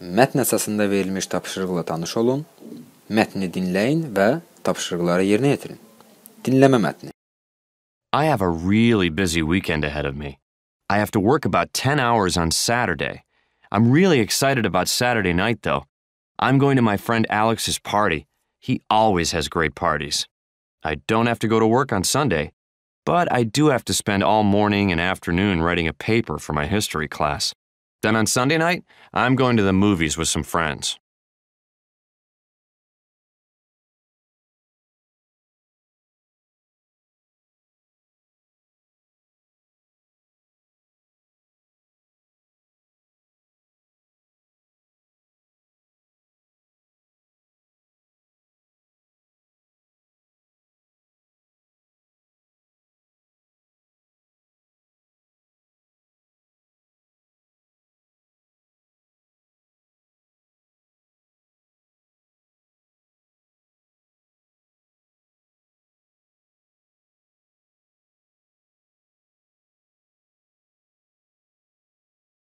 Mətn əsasında verilmiş tanış olun, mətni dinləyin və yerinə yetirin. Dinləmə mətni. I have a really busy weekend ahead of me. I have to work about 10 hours on Saturday. I'm really excited about Saturday night, though. I'm going to my friend Alex's party. He always has great parties. I don't have to go to work on Sunday, but I do have to spend all morning and afternoon writing a paper for my history class. Then on Sunday night, I'm going to the movies with some friends.